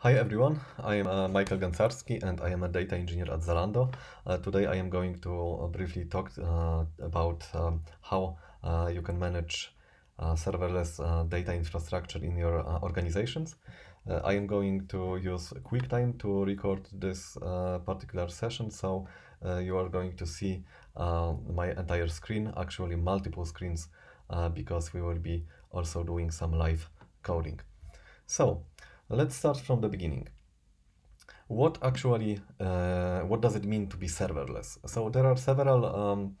Hi everyone, I am uh, Michael Gancarski and I am a data engineer at Zalando. Uh, today I am going to uh, briefly talk uh, about um, how uh, you can manage serverless data infrastructure in your organizations. I am going to use QuickTime to record this particular session, so you are going to see uh, my entire screen, actually multiple screens, uh, because we will be also doing some live coding. So let's start from the beginning what actually uh, what does it mean to be serverless so there are several um,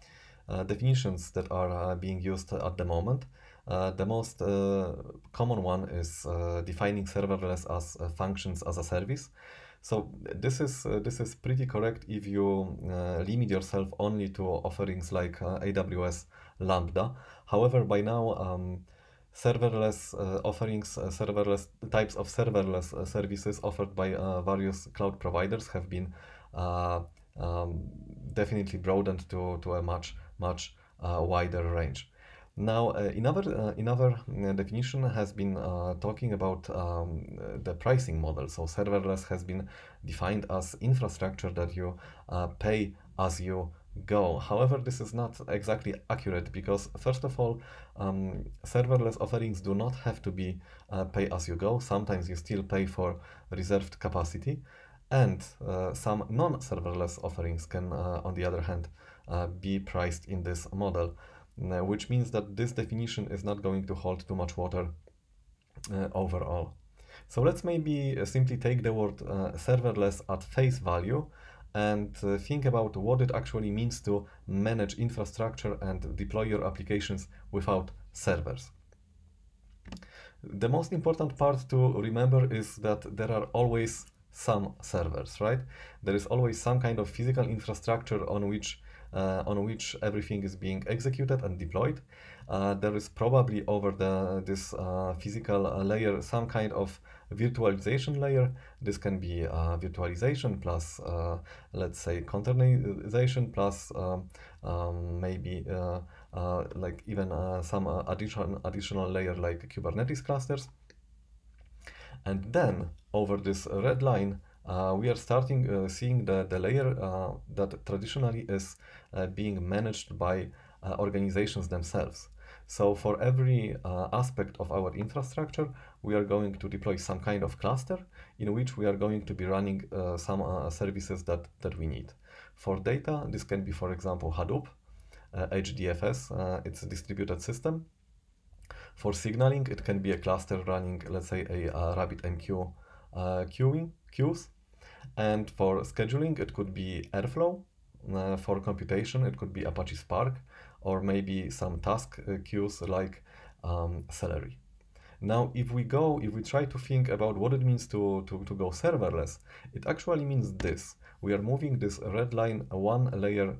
uh, definitions that are uh, being used at the moment uh, the most uh, common one is uh, defining serverless as functions as a service. So this is uh, this is pretty correct if you uh, limit yourself only to offerings like uh, AWS Lambda. However, by now um, serverless offerings, serverless types of serverless services offered by various cloud providers have been um, definitely broadened to to a much much wider range. Now, uh, another, uh, another uh, definition has been uh, talking about um, the pricing model. So serverless has been defined as infrastructure that you uh, pay as you go. However, this is not exactly accurate because first of all, um, serverless offerings do not have to be uh, pay as you go. Sometimes you still pay for reserved capacity and some non-serverless offerings can, on the other hand, be priced in this model. Uh, which means that this definition is not going to hold too much water uh, overall. So let's maybe uh, simply take the word serverless at face value and think about what it actually means to manage infrastructure and deploy your applications without servers. The most important part to remember is that there are always some servers, right? There is always some kind of physical infrastructure on which uh, on which everything is being executed and deployed. Uh, there is probably over the, this uh, physical layer some kind of virtualization layer. This can be uh, virtualization plus, uh, let's say, containerization plus um, um, maybe uh, like even some addition, additional layer like Kubernetes clusters. And then over this red line, uh, we are starting uh, seeing the, the layer uh, that traditionally is uh, being managed by uh, organizations themselves. So for every uh, aspect of our infrastructure, we are going to deploy some kind of cluster in which we are going to be running some services that, that we need. For data, this can be, for example, Hadoop, HDFS, it's a distributed system. For signaling, it can be a cluster running, let's say, a, a RabbitMQ uh, queuing queues. And for scheduling, it could be Airflow. Uh, for computation, it could be Apache Spark or maybe some task uh, queues like um, Celery. Now, if we go, if we try to think about what it means to, to, to go serverless, it actually means this. We are moving this red line one layer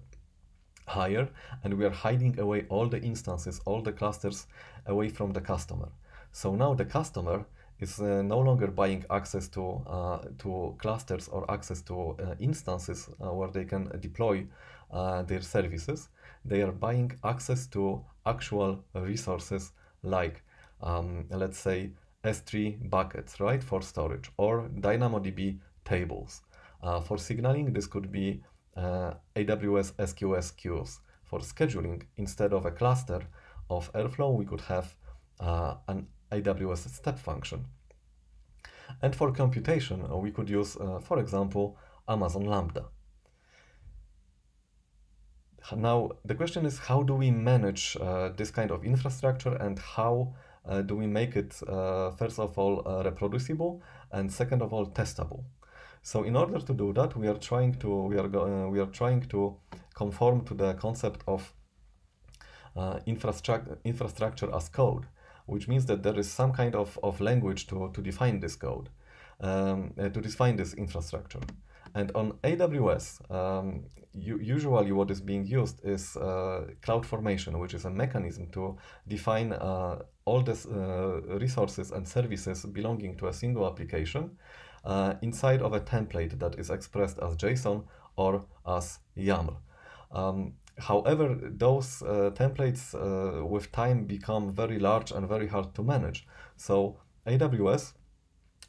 higher and we are hiding away all the instances, all the clusters away from the customer. So now the customer is uh, no longer buying access to uh, to clusters or access to uh, instances uh, where they can deploy their services. They are buying access to actual resources like, um, let's say, S3 buckets, right, for storage, or DynamoDB tables. for signaling, this could be AWS SQS queues. For scheduling, instead of a cluster of Airflow, we could have uh, an AWS step function. And for computation, uh, we could use, uh, for example, Amazon Lambda. Now, the question is how do we manage uh, this kind of infrastructure and how uh, do we make it, uh, first of all, uh, reproducible and second of all, testable? So in order to do that, we are trying to we are we are trying to conform to the concept of infrastructure infrastructure as code which means that there is some kind of, of language to, to define this code, um, uh, to define this infrastructure. And on AWS, um, you, usually what is being used is uh, CloudFormation, which is a mechanism to define uh, all the uh, resources and services belonging to a single application uh, inside of a template that is expressed as JSON or as YAML. Um, However, those uh, templates uh, with time become very large and very hard to manage. So AWS,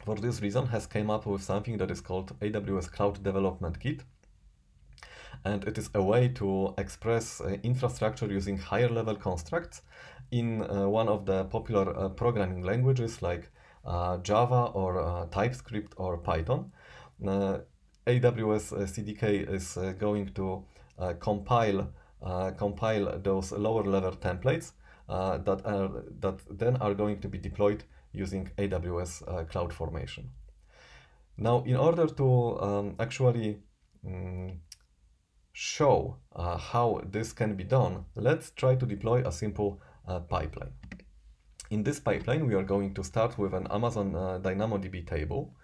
for this reason, has came up with something that is called AWS Cloud Development Kit. And it is a way to express uh, infrastructure using higher level constructs in uh, one of the popular uh, programming languages like uh, Java or TypeScript or Python. AWS CDK is going to uh, compile uh, compile those lower level templates uh, that are that then are going to be deployed using AWS uh, CloudFormation. Now, in order to um, actually um, show uh, how this can be done, let's try to deploy a simple uh, pipeline. In this pipeline, we are going to start with an Amazon uh, DynamoDB table.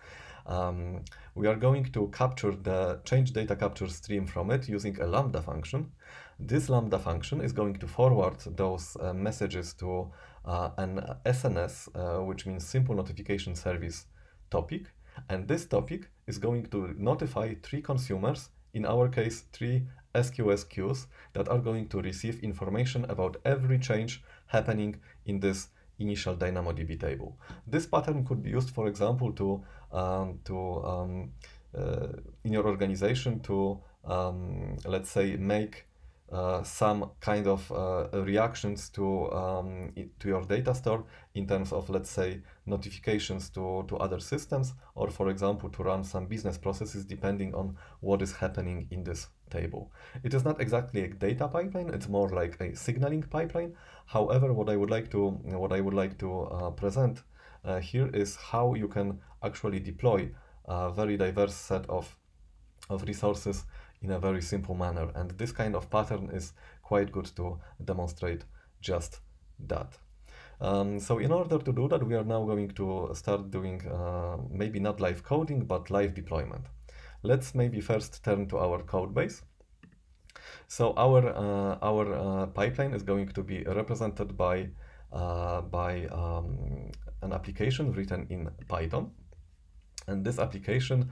Um, we are going to capture the change data capture stream from it using a Lambda function. This Lambda function is going to forward those uh, messages to uh, an SNS, uh, which means Simple Notification Service topic. And this topic is going to notify three consumers, in our case, three SQS queues that are going to receive information about every change happening in this initial DynamoDB table. This pattern could be used, for example, to, um, to um, uh, in your organization to, um, let's say, make uh, some kind of uh, reactions to um, to your data store in terms of let's say notifications to to other systems or for example to run some business processes depending on what is happening in this table it is not exactly a data pipeline it's more like a signaling pipeline However, what I would like to what I would like to uh, present uh, here is how you can actually deploy a very diverse set of of resources in a very simple manner. And this kind of pattern is quite good to demonstrate just that. Um, so in order to do that, we are now going to start doing uh, maybe not live coding, but live deployment. Let's maybe first turn to our code base. So our uh, our uh, pipeline is going to be represented by uh, by um, an application written in Python. And this application,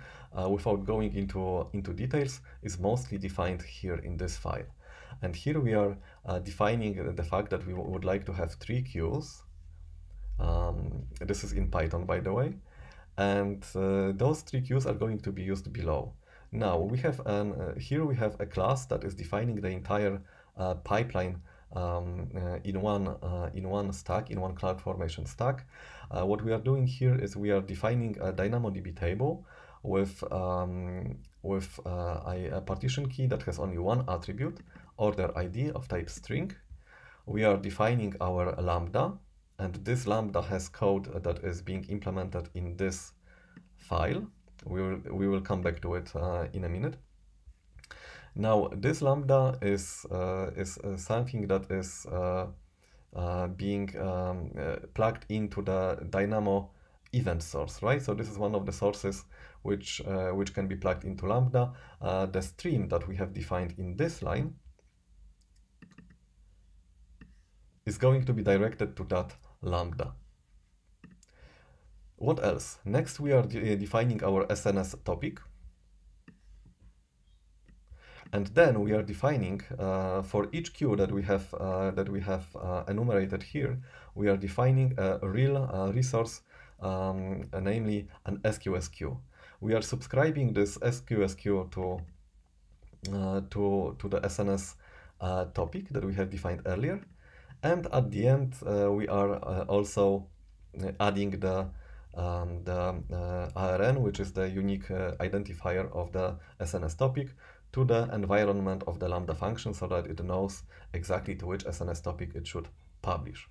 without going into into details, is mostly defined here in this file. And here we are defining the fact that we would like to have three queues. Um, this is in Python, by the way. And uh, those three queues are going to be used below. Now we have an, uh, here we have a class that is defining the entire uh, pipeline um, uh, in one uh, in one stack in one cloud formation stack. Uh, what we are doing here is we are defining a DynamoDB table with um, with uh, a, a partition key that has only one attribute, order ID of type string. We are defining our lambda, and this lambda has code that is being implemented in this file we will, we will come back to it uh, in a minute. Now, this lambda is, uh, is uh, something that is being um, plugged into the Dynamo event source, right? So this is one of the sources which, uh, which can be plugged into Lambda. Uh, the stream that we have defined in this line is going to be directed to that Lambda. What else? Next, we are de defining our SNS topic. And then we are defining uh, for each queue that we have uh, that we have uh, enumerated here, we are defining a real uh, resource, um, namely an SQS queue. We are subscribing this SQS queue to uh, to to the SNS uh, topic that we have defined earlier, and at the end we are also adding the um, the uh, ARN, which is the unique uh, identifier of the SNS topic, to the environment of the Lambda function so that it knows exactly to which SNS topic it should publish.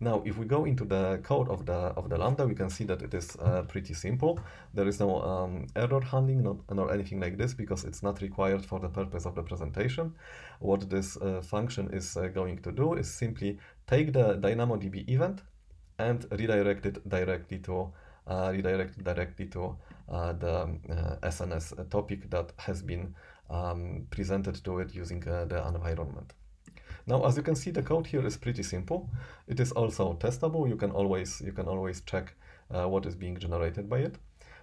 Now, if we go into the code of the of the lambda, we can see that it is uh, pretty simple. There is no um, error handling not, nor anything like this because it's not required for the purpose of the presentation. What this uh, function is uh, going to do is simply take the DynamoDB event and redirect it directly to uh, redirect directly to uh, the uh, SNS topic that has been um, presented to it using uh, the environment. Now, as you can see, the code here is pretty simple. It is also testable. You can always you can always check uh, what is being generated by it.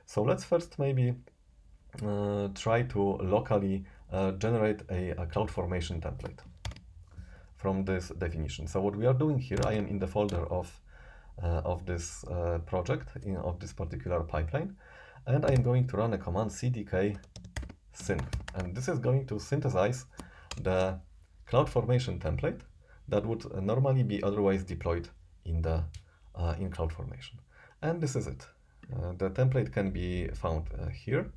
So let's first maybe uh, try to locally generate a, a CloudFormation template from this definition. So what we are doing here, I am in the folder of uh, of this uh, project, in, of this particular pipeline. And I am going to run a command cdk synth. And this is going to synthesize the CloudFormation template that would normally be otherwise deployed in the uh, in CloudFormation. And this is it. Uh, the template can be found uh, here.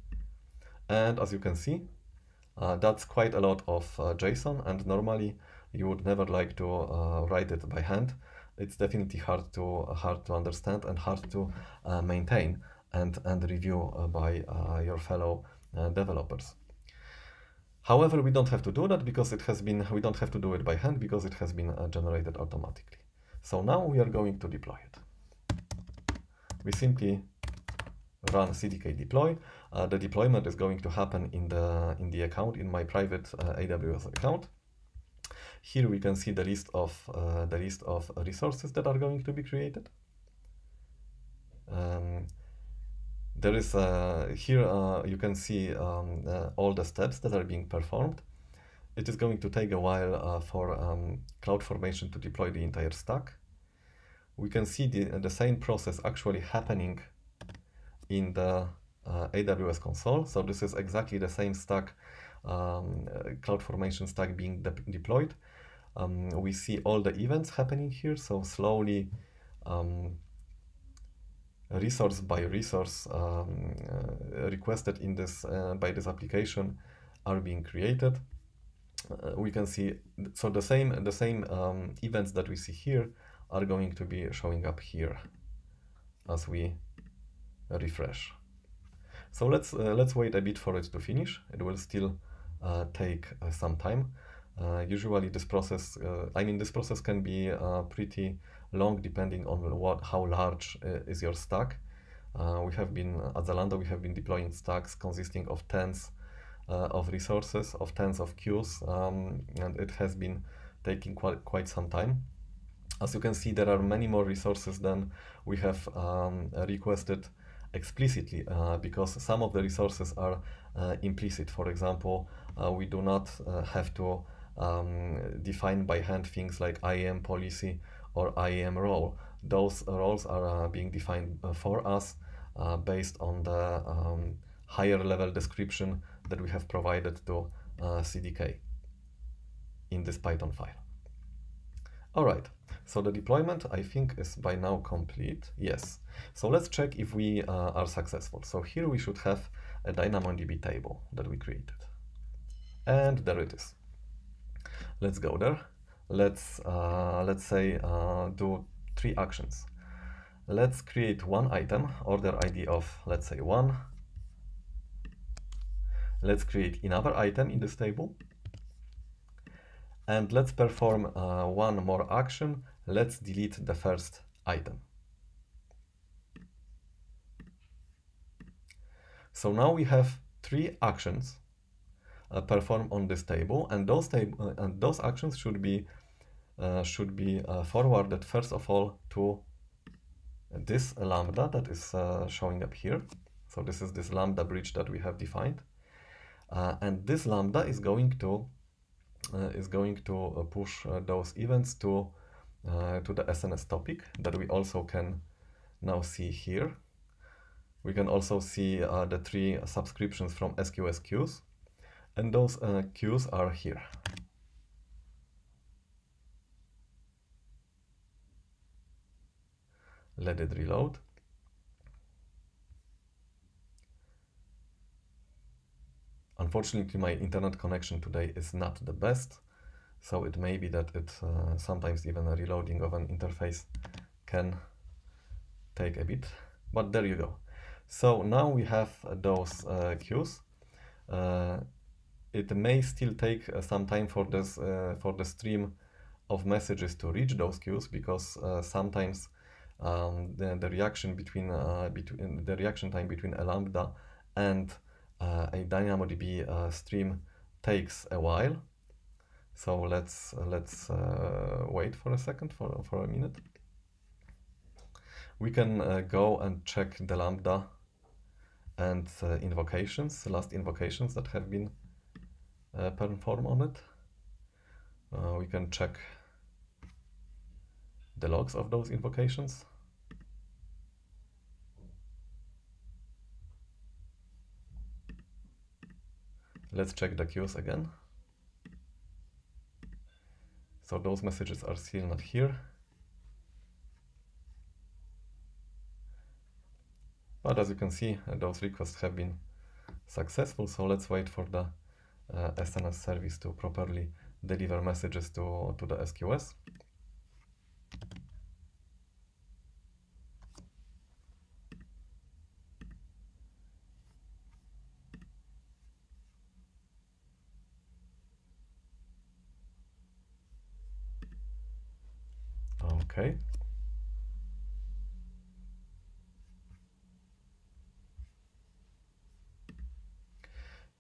And as you can see, uh, that's quite a lot of JSON. And normally you would never like to write it by hand it's definitely hard to hard to understand and hard to uh, maintain and and review uh, by uh, your fellow developers. However, we don't have to do that because it has been, we don't have to do it by hand because it has been uh, generated automatically. So now we are going to deploy it. We simply run cdk deploy. Uh, the deployment is going to happen in the, in the account, in my private uh, AWS account. Here we can see the list of uh, the list of resources that are going to be created. Um, there is uh, here uh, you can see um, uh, all the steps that are being performed. It is going to take a while uh, for um, CloudFormation to deploy the entire stack. We can see the, the same process actually happening in the AWS console. So this is exactly the same stack um, uh, cloud formation stack being de deployed. Um, we see all the events happening here, so slowly um, resource by resource um, uh, requested in this uh, by this application are being created. Uh, we can see so the same the same um, events that we see here are going to be showing up here as we refresh. So let's uh, let's wait a bit for it to finish. It will still uh, take uh, some time. Uh, usually this process, I mean this process can be pretty long depending on what how large is your stack. we have been, at Zalando, we have been deploying stacks consisting of tens of resources, of tens of queues, um, and it has been taking quite, quite some time. As you can see, there are many more resources than we have um, requested explicitly uh, because some of the resources are uh, implicit. For example, uh, we do not have to um, define by hand things like IAM policy or IAM role. Those roles are being defined for us based on the um, higher level description that we have provided to CDK in this Python file. All right, so the deployment I think is by now complete. Yes. So let's check if we uh, are successful. So here we should have a DynamoDB table that we created. And there it is. Let's go there. Let's, uh, let's say, uh, do three actions. Let's create one item, order ID of, let's say, one. Let's create another item in this table and let's perform uh, one more action. Let's delete the first item. So now we have three actions uh, performed on this table, and those tab uh, and those actions should be uh, should be uh, forwarded first of all to this lambda that is uh, showing up here. So this is this lambda bridge that we have defined, uh, and this lambda is going to uh, is going to uh, push uh, those events to, to the SNS topic that we also can now see here. We can also see the three subscriptions from SQS queues, and those queues are here. Let it reload. Unfortunately, my internet connection today is not the best, so it may be that it uh, sometimes even a reloading of an interface can take a bit, but there you go. So now we have uh, those uh, queues. Uh, it may still take uh, some time for this uh, for the stream of messages to reach those queues because sometimes um, the, the, reaction between between the reaction time between a lambda and uh, a DynamoDB uh, stream takes a while. So let's uh, let's wait for a second, for, for a minute. We can go and check the Lambda and invocations, last invocations that have been performed on it. Uh, we can check the logs of those invocations. Let's check the queues again. So those messages are still not here. But as you can see, those requests have been successful. So let's wait for the uh, SNS service to properly deliver messages to, to the SQS.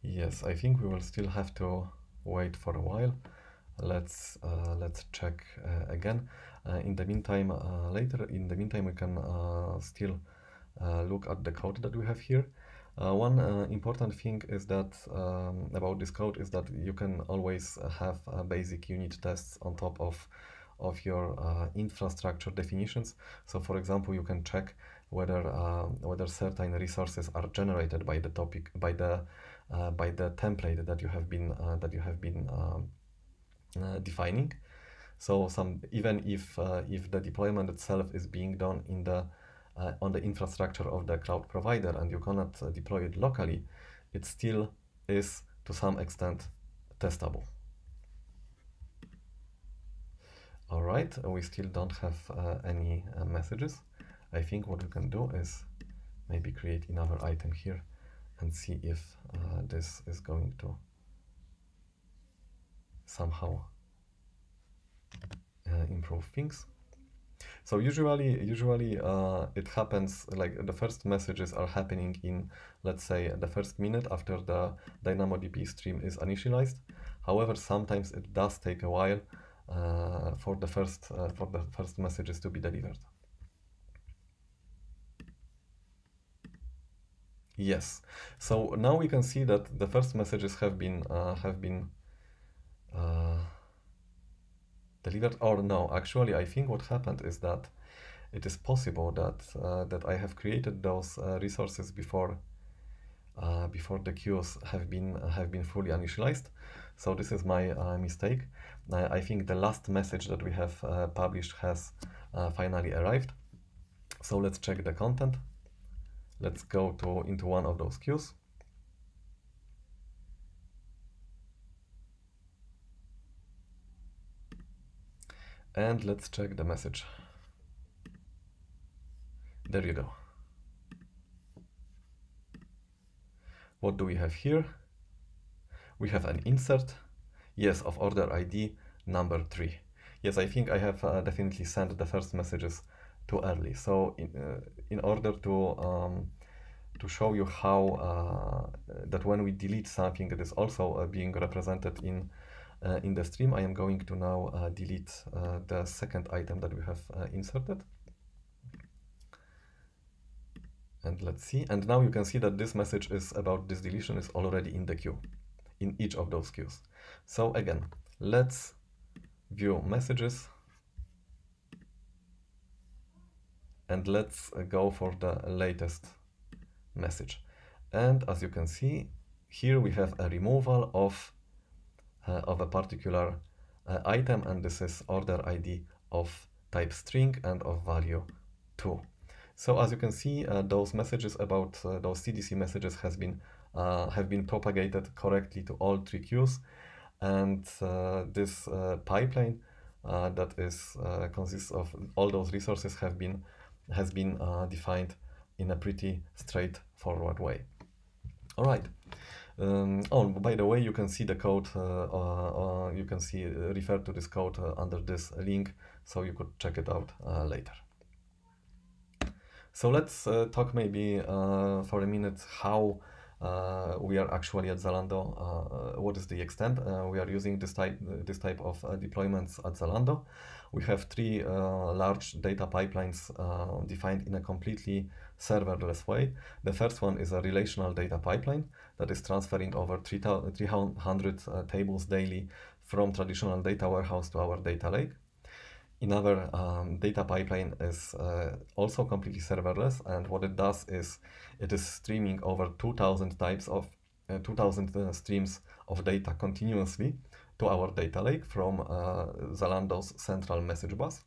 Yes, I think we will still have to wait for a while. Let's uh, let's check uh, again. Uh, in the meantime, uh, later in the meantime, we can uh, still uh, look at the code that we have here. one important thing is that um, about this code is that you can always have basic unit tests on top of of your infrastructure definitions. So, for example, you can check whether whether certain resources are generated by the topic by the uh, by the template that you have been uh, that you have been um, uh, defining. So some even if uh, if the deployment itself is being done in the uh, on the infrastructure of the cloud provider and you cannot uh, deploy it locally, it still is to some extent testable. All right, we still don't have any messages. I think what we can do is maybe create another item here and see if uh, this is going to somehow uh, improve things. So usually, usually uh, it happens like the first messages are happening in, let's say, the first minute after the DynamoDB stream is initialized. However, sometimes it does take a while uh, for the first uh, for the first messages to be delivered. Yes. So now we can see that the first messages have been uh, have been uh, delivered. Or no, actually, I think what happened is that it is possible that uh, that I have created those uh, resources before uh, before the queues have been have been fully initialized. So this is my uh, mistake. I, I, think the last message that we have published has finally arrived. So let's check the content. Let's go to into one of those queues. And let's check the message. There you go. What do we have here? We have an insert, yes, of order ID number 3. Yes, I think I have uh, definitely sent the first messages too early. So in, uh, in order to um, to show you how uh, that when we delete something that is also uh, being represented in uh, in the stream, I am going to now uh, delete uh, the second item that we have inserted. And let's see. And now you can see that this message is about this deletion is already in the queue, in each of those queues. So again, let's view messages and let's uh, go for the latest message. And as you can see, here we have a removal of, uh, of a particular uh, item and this is order ID of type string and of value 2. So as you can see, uh, those messages about uh, those CDC messages has been uh, have been propagated correctly to all three queues and this pipeline that is consists of all those resources have been has been uh, defined in a pretty straightforward way. All right. Um, oh, by the way, you can see the code, uh, uh, uh you can see uh, refer to this code under this link, so you could check it out later. So let's talk maybe for a minute how uh, we are actually at Zalando. Uh, uh, what is the extent? we are using this type this type of deployments at Zalando. We have three large data pipelines defined in a completely serverless way. The first one is a relational data pipeline that is transferring over 300 tables daily from traditional data warehouse to our data lake another um, data pipeline is uh, also completely serverless and what it does is it is streaming over 2000 types of uh, 2000 uh, streams of data continuously to our data lake from uh, Zalando's central message bus.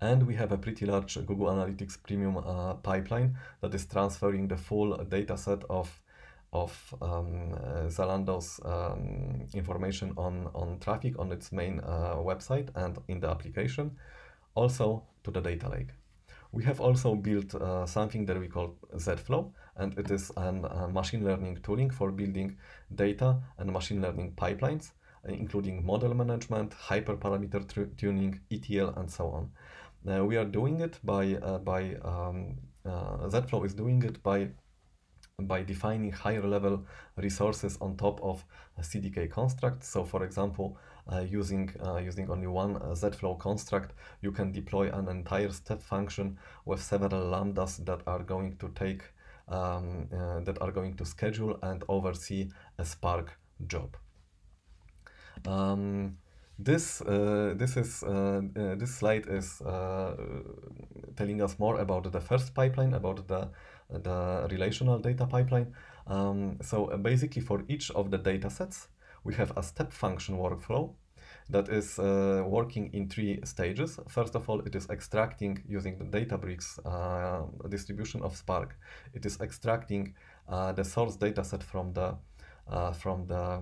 And we have a pretty large Google Analytics Premium uh, pipeline that is transferring the full data set of of um, uh, Zalando's um, information on, on traffic on its main uh, website and in the application, also to the data lake. We have also built uh, something that we call ZFlow, and it is a machine learning tooling for building data and machine learning pipelines, including model management, hyperparameter tuning, ETL, and so on. Uh, we are doing it by, uh, by um, ZFlow is doing it by by defining higher level resources on top of CDK construct. So for example, uh, using, uh, using only one uh, Zflow construct, you can deploy an entire step function with several lambdas that are going to take, um, uh, that are going to schedule and oversee a Spark job. Um, this uh, this is uh, uh, this slide is telling us more about the first pipeline, about the the relational data pipeline. Um, so basically, for each of the datasets, we have a step function workflow that is uh, working in three stages. First of all, it is extracting using the Databricks uh, distribution of Spark. It is extracting uh, the source dataset from the uh, from uh,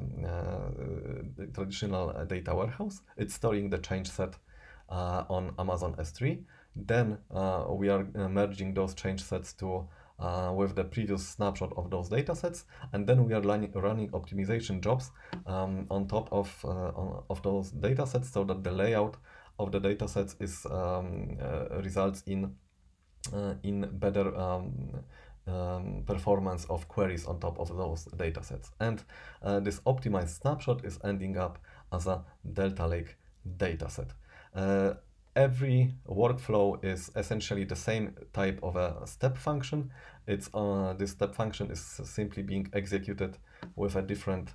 the traditional data warehouse. It's storing the change set uh, on Amazon S3. Then uh, we are merging those change sets to uh, with the previous snapshot of those datasets, and then we are running optimization jobs um, on top of, uh, on, of those datasets so that the layout of the datasets is um, uh, results in in better um, um, performance of queries on top of those datasets. And uh, this optimized snapshot is ending up as a Delta Lake dataset. Uh, every workflow is essentially the same type of a step function. It's uh, this step function is simply being executed with a different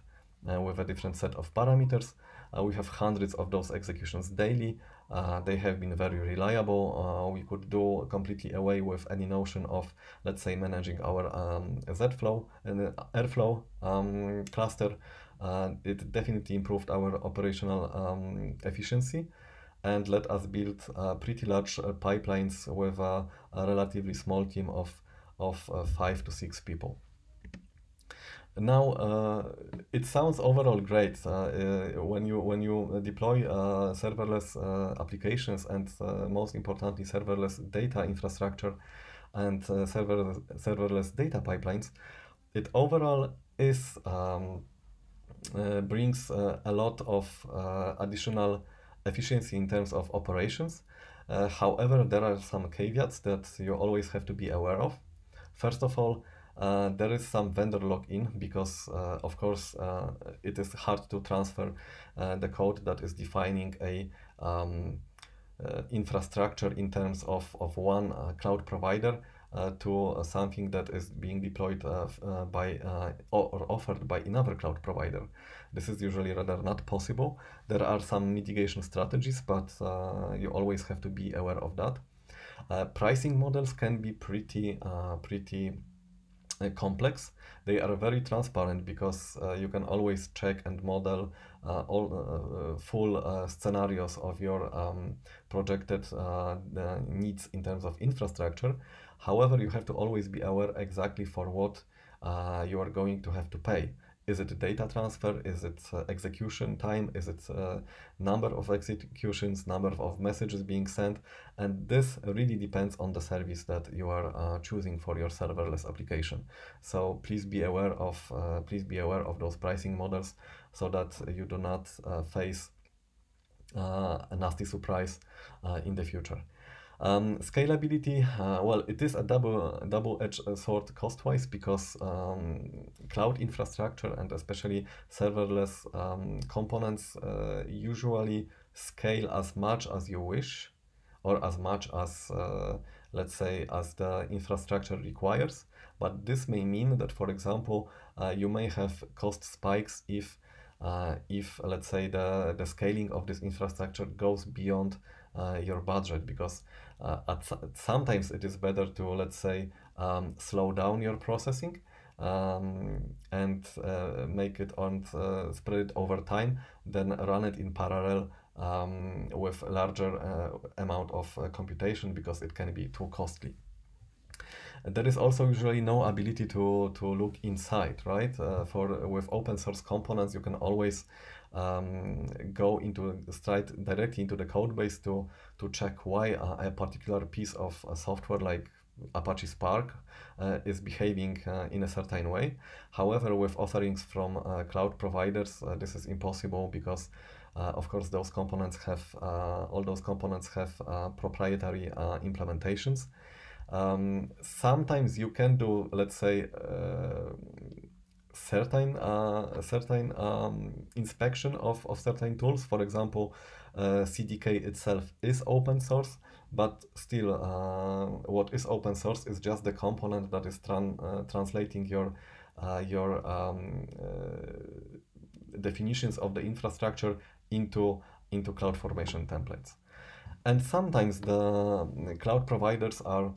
uh, with a different set of parameters. Uh, we have hundreds of those executions daily. Uh, they have been very reliable. Uh, we could do completely away with any notion of, let's say, managing our um, Zflow and Airflow um, cluster. Uh, it definitely improved our operational um, efficiency and let us build pretty large pipelines with a, a relatively small team of, of five to six people. Now uh, it sounds overall great uh, uh, when you when you uh, deploy serverless applications and most importantly serverless data infrastructure and server, serverless data pipelines. It overall is um, brings a lot of additional efficiency in terms of operations. Uh, however, there are some caveats that you always have to be aware of. First of all, uh, there is some vendor lock-in because uh, of course uh, it is hard to transfer uh, the code that is defining a um, uh, infrastructure in terms of, of one uh, cloud provider to something that is being deployed by or offered by another cloud provider. This is usually rather not possible. There are some mitigation strategies, but you always have to be aware of that. pricing models can be pretty, pretty uh, complex, they are very transparent because uh, you can always check and model uh, all uh, full uh, scenarios of your um, projected uh, needs in terms of infrastructure. However, you have to always be aware exactly for what you are going to have to pay. Is it data transfer? Is it uh, execution time? Is it uh, number of executions, number of messages being sent? And this really depends on the service that you are uh, choosing for your serverless application. So please be aware of uh, please be aware of those pricing models so that you do not uh, face uh, a nasty surprise in the future. Um, scalability, uh, well, it is a double double-edged sword cost-wise because um, cloud infrastructure and especially serverless um, components uh, usually scale as much as you wish or as much as, uh, let's say, as the infrastructure requires. But this may mean that, for example, uh, you may have cost spikes if, uh, if let's say, the, the scaling of this infrastructure goes beyond uh, your budget because uh, sometimes it is better to let's say um, slow down your processing um, and uh, make it on uh, spread it over time then run it in parallel um, with larger uh, amount of uh, computation because it can be too costly there is also usually no ability to, to look inside right for with open source components you can always um, go into straight directly into the code base to to check why a, a particular piece of uh, software like Apache Spark uh, is behaving uh, in a certain way. However, with offerings from uh, cloud providers, uh, this is impossible because, uh, of course, those components have all those components have proprietary implementations. Um, sometimes you can do, let's say certain uh, certain um, inspection of, of certain tools. For example, uh, CDK itself is open source, but still, uh, what is open source is just the component that is tran- uh, translating your uh, your um, uh, definitions of the infrastructure into into CloudFormation templates. And sometimes the cloud providers are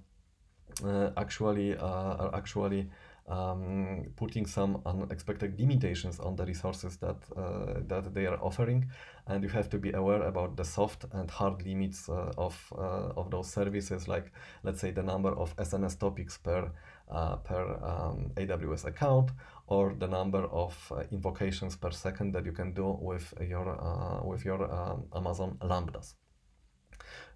actually are actually um, putting some unexpected limitations on the resources that uh, that they are offering, and you have to be aware about the soft and hard limits uh, of uh, of those services, like let's say the number of SNS topics per uh, per um, AWS account, or the number of uh, invocations per second that you can do with your uh, with your um, Amazon Lambdas.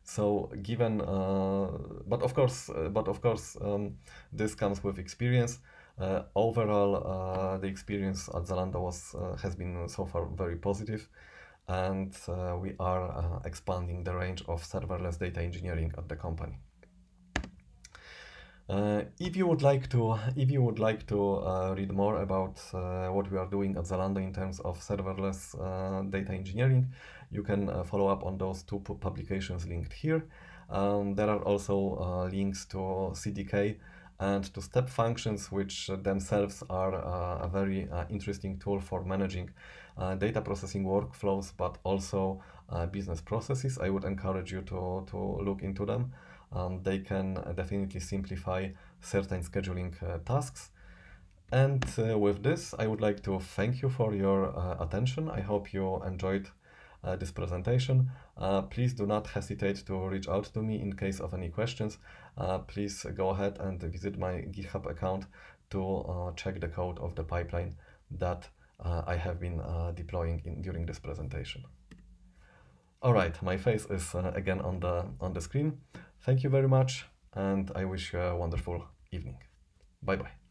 So given, but of course, but of course, um, this comes with experience. Uh, overall, uh, the experience at Zalando was uh, has been so far very positive, and we are expanding the range of serverless data engineering at the company. Uh, if you would like to, if you would like to uh, read more about uh, what we are doing at Zalando in terms of serverless data engineering, you can follow up on those two publications linked here. Um, there are also links to CDK and to step functions, which uh, themselves are uh, a very uh, interesting tool for managing data processing workflows, but also business processes. I would encourage you to, to look into them. Um, they can definitely simplify certain scheduling tasks. And uh, with this, I would like to thank you for your uh, attention. I hope you enjoyed uh, this presentation. please do not hesitate to reach out to me in case of any questions. Uh, please go ahead and visit my GitHub account to uh, check the code of the pipeline that uh, I have been deploying in, during this presentation. All right, my face is again on the, on the screen. Thank you very much, and I wish you a wonderful evening. Bye-bye.